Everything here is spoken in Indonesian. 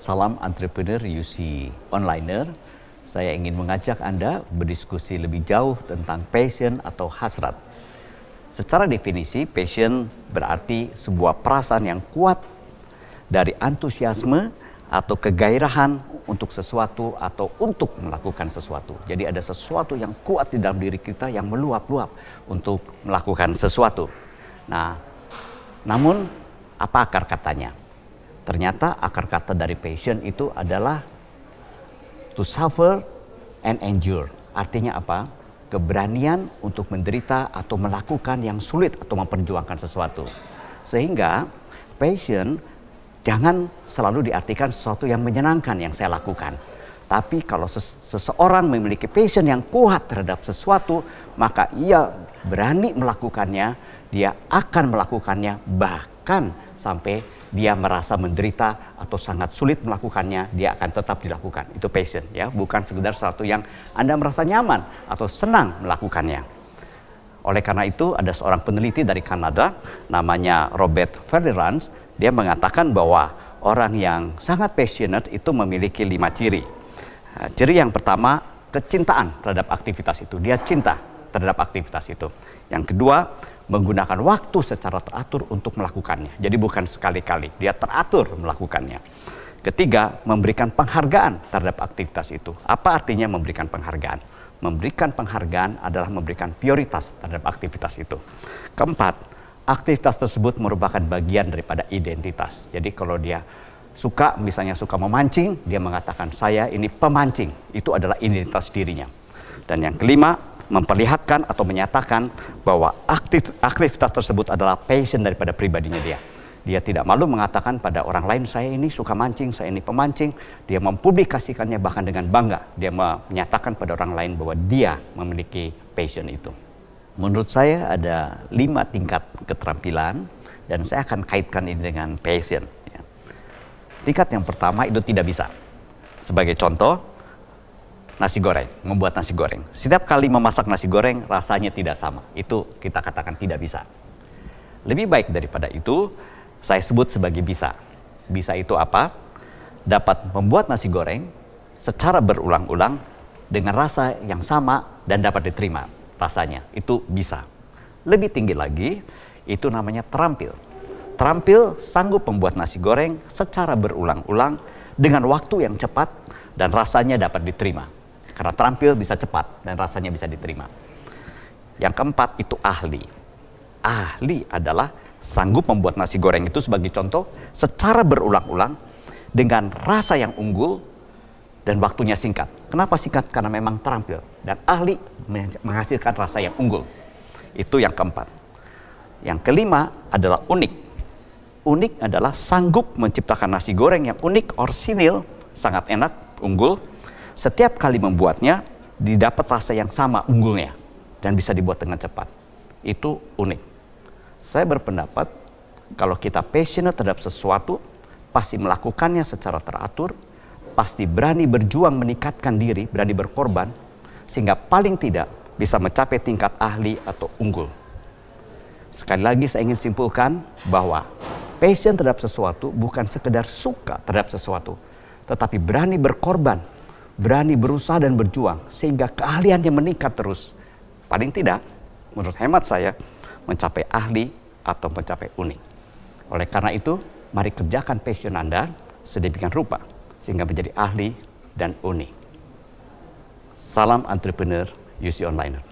Salam Entrepreneur UC Onliner. Saya ingin mengajak Anda berdiskusi lebih jauh tentang passion atau hasrat. Secara definisi, passion berarti sebuah perasaan yang kuat dari antusiasme atau kegairahan untuk sesuatu atau untuk melakukan sesuatu. Jadi ada sesuatu yang kuat di dalam diri kita yang meluap-luap untuk melakukan sesuatu. Nah, namun apa akar katanya? Ternyata akar kata dari passion itu adalah to suffer and endure. Artinya apa? Keberanian untuk menderita atau melakukan yang sulit atau memperjuangkan sesuatu. Sehingga passion jangan selalu diartikan sesuatu yang menyenangkan yang saya lakukan. Tapi kalau seseorang memiliki passion yang kuat terhadap sesuatu, maka ia berani melakukannya, dia akan melakukannya bahkan sampai dia merasa menderita atau sangat sulit melakukannya, dia akan tetap dilakukan. Itu passion ya, bukan sekedar sesuatu yang Anda merasa nyaman atau senang melakukannya. Oleh karena itu ada seorang peneliti dari Kanada namanya Robert Ferdinand, dia mengatakan bahwa orang yang sangat passionate itu memiliki lima ciri. Ciri yang pertama, kecintaan terhadap aktivitas itu. Dia cinta terhadap aktivitas itu. Yang kedua, menggunakan waktu secara teratur untuk melakukannya. Jadi bukan sekali-kali, dia teratur melakukannya. Ketiga, memberikan penghargaan terhadap aktivitas itu. Apa artinya memberikan penghargaan? Memberikan penghargaan adalah memberikan prioritas terhadap aktivitas itu. Keempat, aktivitas tersebut merupakan bagian daripada identitas. Jadi kalau dia suka misalnya suka memancing, dia mengatakan saya ini pemancing. Itu adalah identitas dirinya. Dan yang kelima, memperlihatkan atau menyatakan bahwa aktif, aktivitas tersebut adalah passion daripada pribadinya dia. Dia tidak malu mengatakan pada orang lain, saya ini suka mancing, saya ini pemancing. Dia mempublikasikannya bahkan dengan bangga. Dia menyatakan pada orang lain bahwa dia memiliki passion itu. Menurut saya ada lima tingkat keterampilan dan saya akan kaitkan ini dengan passion. Ya. Tingkat yang pertama itu tidak bisa. Sebagai contoh, nasi goreng, membuat nasi goreng. Setiap kali memasak nasi goreng rasanya tidak sama. Itu kita katakan tidak bisa. Lebih baik daripada itu, saya sebut sebagai bisa. Bisa itu apa? Dapat membuat nasi goreng secara berulang-ulang dengan rasa yang sama dan dapat diterima rasanya. Itu bisa. Lebih tinggi lagi, itu namanya terampil. Terampil sanggup membuat nasi goreng secara berulang-ulang dengan waktu yang cepat dan rasanya dapat diterima. Karena terampil bisa cepat dan rasanya bisa diterima. Yang keempat itu ahli. Ahli adalah sanggup membuat nasi goreng itu sebagai contoh secara berulang-ulang dengan rasa yang unggul dan waktunya singkat. Kenapa singkat? Karena memang terampil dan ahli menghasilkan rasa yang unggul. Itu yang keempat. Yang kelima adalah unik. Unik adalah sanggup menciptakan nasi goreng yang unik, orsinil, sangat enak, unggul, setiap kali membuatnya didapat rasa yang sama unggulnya dan bisa dibuat dengan cepat. Itu unik. Saya berpendapat kalau kita passionate terhadap sesuatu, pasti melakukannya secara teratur, pasti berani berjuang meningkatkan diri, berani berkorban, sehingga paling tidak bisa mencapai tingkat ahli atau unggul. Sekali lagi saya ingin simpulkan bahwa passion terhadap sesuatu bukan sekedar suka terhadap sesuatu, tetapi berani berkorban berani berusaha dan berjuang sehingga keahliannya meningkat terus. Paling tidak, menurut hemat saya, mencapai ahli atau mencapai unik. Oleh karena itu, mari kerjakan passion Anda sedemikian rupa sehingga menjadi ahli dan unik. Salam entrepreneur UC Onliner.